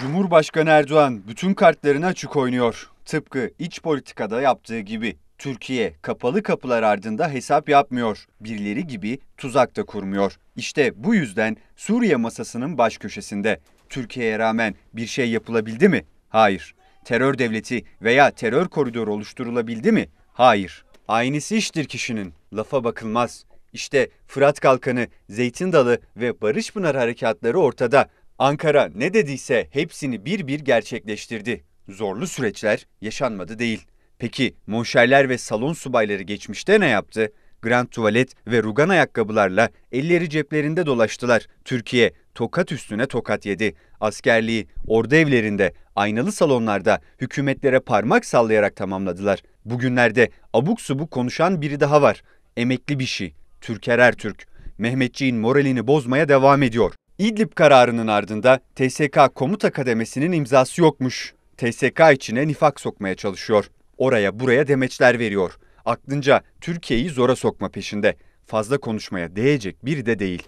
Cumhurbaşkanı Erdoğan bütün kartlarını açık oynuyor. Tıpkı iç politikada yaptığı gibi Türkiye kapalı kapılar ardında hesap yapmıyor. Birileri gibi tuzak da kurmuyor. İşte bu yüzden Suriye masasının baş köşesinde. Türkiye'ye rağmen bir şey yapılabildi mi? Hayır. Terör devleti veya terör koridoru oluşturulabildi mi? Hayır. Aynısı iştir kişinin. Lafa bakılmaz. İşte Fırat Kalkanı, Zeytin Dalı ve Barış Pınar harekatları ortada. Ankara ne dediyse hepsini bir bir gerçekleştirdi. Zorlu süreçler yaşanmadı değil. Peki monşerler ve salon subayları geçmişte ne yaptı? Grand tuvalet ve rugan ayakkabılarla elleri ceplerinde dolaştılar. Türkiye tokat üstüne tokat yedi. Askerliği ordu evlerinde, aynalı salonlarda hükümetlere parmak sallayarak tamamladılar. Bugünlerde abuk subuk konuşan biri daha var. Emekli bir şey. Türker Ertürk. Mehmetçiğin moralini bozmaya devam ediyor. İdlib kararının ardında TSK komuta kademesinin imzası yokmuş. TSK içine nifak sokmaya çalışıyor. Oraya buraya demeçler veriyor. Aklınca Türkiye'yi zora sokma peşinde. Fazla konuşmaya değecek biri de değil.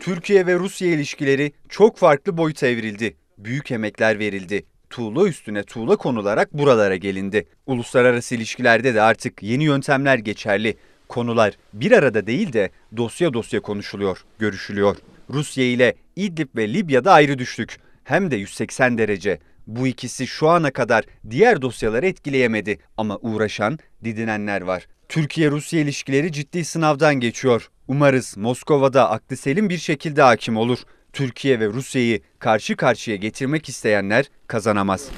Türkiye ve Rusya ilişkileri çok farklı boyuta evrildi. Büyük emekler verildi. Tuğla üstüne tuğla konularak buralara gelindi. Uluslararası ilişkilerde de artık yeni yöntemler geçerli konular bir arada değil de dosya dosya konuşuluyor, görüşülüyor. Rusya ile İdlib ve Libya'da ayrı düştük. Hem de 180 derece. Bu ikisi şu ana kadar diğer dosyaları etkileyemedi ama uğraşan, didinenler var. Türkiye-Rusya ilişkileri ciddi sınavdan geçiyor. Umarız Moskova'da aklı selim bir şekilde hakim olur. Türkiye ve Rusya'yı karşı karşıya getirmek isteyenler kazanamaz.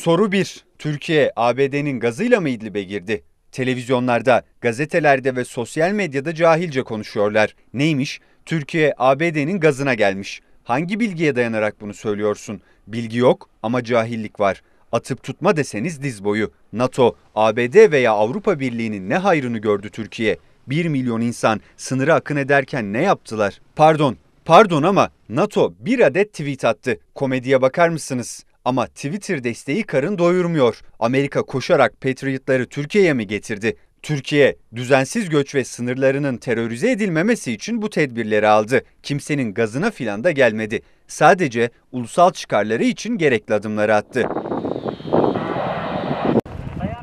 Soru 1. Türkiye ABD'nin gazıyla mı İdlib'e girdi? Televizyonlarda, gazetelerde ve sosyal medyada cahilce konuşuyorlar. Neymiş? Türkiye ABD'nin gazına gelmiş. Hangi bilgiye dayanarak bunu söylüyorsun? Bilgi yok ama cahillik var. Atıp tutma deseniz diz boyu. NATO, ABD veya Avrupa Birliği'nin ne hayrını gördü Türkiye? 1 milyon insan sınırı akın ederken ne yaptılar? Pardon, pardon ama NATO bir adet tweet attı. Komediye bakar mısınız? Ama Twitter desteği karın doyurmuyor. Amerika koşarak Patriot'ları Türkiye'ye mi getirdi? Türkiye, düzensiz göç ve sınırlarının terörize edilmemesi için bu tedbirleri aldı. Kimsenin gazına filan da gelmedi. Sadece ulusal çıkarları için gerekli adımları attı.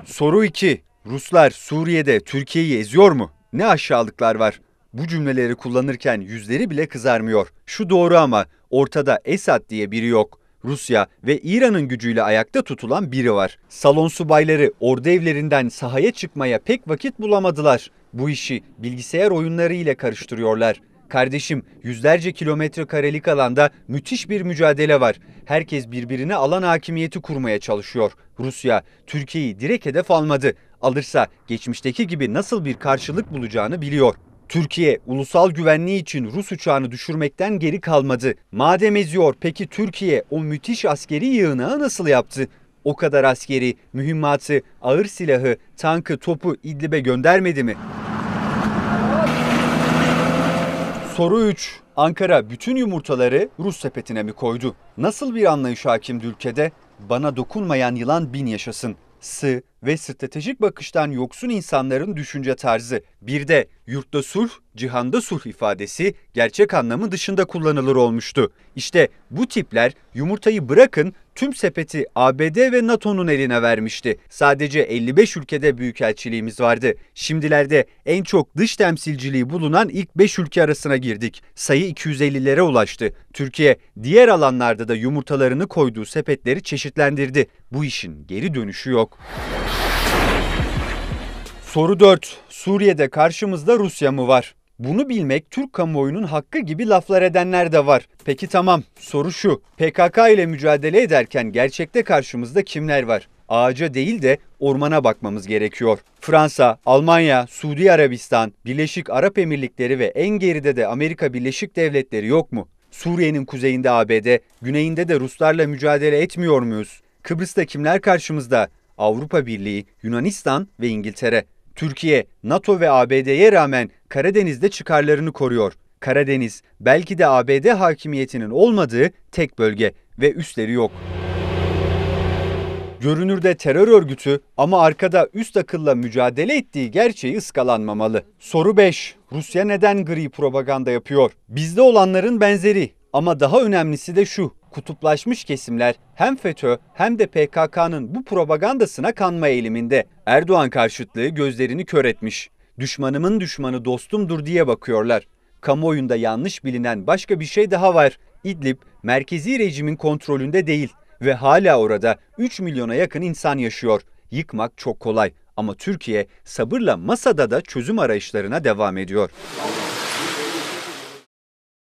Soru 2. Ruslar Suriye'de Türkiye'yi eziyor mu? Ne aşağılıklar var? Bu cümleleri kullanırken yüzleri bile kızarmıyor. Şu doğru ama ortada Esad diye biri yok. Rusya ve İran'ın gücüyle ayakta tutulan biri var. Salon subayları ordu evlerinden sahaya çıkmaya pek vakit bulamadılar. Bu işi bilgisayar oyunları ile karıştırıyorlar. Kardeşim yüzlerce kilometre karelik alanda müthiş bir mücadele var. Herkes birbirine alan hakimiyeti kurmaya çalışıyor. Rusya Türkiye'yi direkt hedef almadı. Alırsa geçmişteki gibi nasıl bir karşılık bulacağını biliyor. Türkiye ulusal güvenliği için Rus uçağını düşürmekten geri kalmadı. Madem eziyor peki Türkiye o müthiş askeri yığınağı nasıl yaptı? O kadar askeri, mühimmatı, ağır silahı, tankı, topu İdlib'e göndermedi mi? Soru 3. Ankara bütün yumurtaları Rus sepetine mi koydu? Nasıl bir anlayış hakim ülkede? Bana dokunmayan yılan bin yaşasın sı ve stratejik bakıştan yoksun insanların düşünce tarzı. Bir de yurtta sulh cihanda sulh ifadesi gerçek anlamı dışında kullanılır olmuştu. İşte bu tipler yumurtayı bırakın tüm sepeti ABD ve NATO'nun eline vermişti. Sadece 55 ülkede büyükelçiliğimiz vardı. Şimdilerde en çok dış temsilciliği bulunan ilk 5 ülke arasına girdik. Sayı 250'lere ulaştı. Türkiye diğer alanlarda da yumurtalarını koyduğu sepetleri çeşitlendirdi. Bu işin geri dönüşü yok. Soru 4. Suriye'de karşımızda Rusya mı var? Bunu bilmek Türk kamuoyunun hakkı gibi laflar edenler de var. Peki tamam, soru şu. PKK ile mücadele ederken gerçekte karşımızda kimler var? Ağaca değil de ormana bakmamız gerekiyor. Fransa, Almanya, Suudi Arabistan, Birleşik Arap Emirlikleri ve en geride de Amerika Birleşik Devletleri yok mu? Suriye'nin kuzeyinde ABD, güneyinde de Ruslarla mücadele etmiyor muyuz? Kıbrıs'ta kimler karşımızda? Avrupa Birliği, Yunanistan ve İngiltere. Türkiye, NATO ve ABD'ye rağmen Karadeniz'de çıkarlarını koruyor. Karadeniz belki de ABD hakimiyetinin olmadığı tek bölge ve üstleri yok. Görünürde terör örgütü ama arkada üst akılla mücadele ettiği gerçeği ıskalanmamalı. Soru 5. Rusya neden gri propaganda yapıyor? Bizde olanların benzeri ama daha önemlisi de şu. Kutuplaşmış kesimler hem FETÖ hem de PKK'nın bu propagandasına kanma eğiliminde. Erdoğan karşıtlığı gözlerini kör etmiş. Düşmanımın düşmanı dostumdur diye bakıyorlar. Kamuoyunda yanlış bilinen başka bir şey daha var. İdlib merkezi rejimin kontrolünde değil ve hala orada 3 milyona yakın insan yaşıyor. Yıkmak çok kolay ama Türkiye sabırla masada da çözüm arayışlarına devam ediyor.